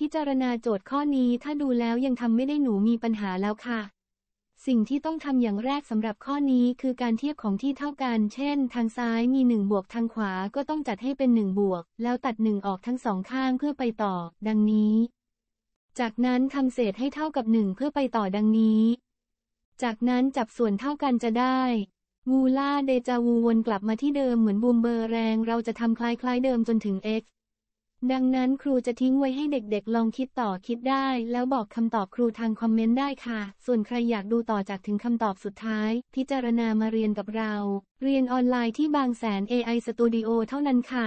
พิจารณาโจทย์ข้อนี้ถ้าดูแล้วยังทำไม่ได้หนูมีปัญหาแล้วค่ะ สิ่งที่ต้องทำอย่างแรกสำหรับข้อนี้คือการเทียบของที่เท่ากัน เช่น ทางซ้ายมี 1 บวกทางขวาก็ต้องจัดให้เป็น 1 บวก แล้วตัด 1 ออกทั้งสองข้างเพื่อไปต่อ ดังนี้ จากนั้นทำเศษให้เท่ากับ 1 เพื่อไปต่อดังนี้ จากนั้นจับส่วนเท่ากันจะได้งูล่าเดจาวูวนกลับมาที่เดิมเหมือนบูมเบอร์แรง เราจะทำคล้ายๆเดิมจนถึง x ดังนั้นครูจะทิ้งไว้ให้เด็กๆลองคิดต่อคิดได้ แล้วบอกคำตอบครูทางคอมเมนต์ได้ค่ะ ส่วนใครอยากดูต่อจากถึงคำตอบสุดท้าย พิจารณามาเรียนกับเรา เรียนออนไลน์ที่บางแสน AI Studio เท่านั้นค่ะ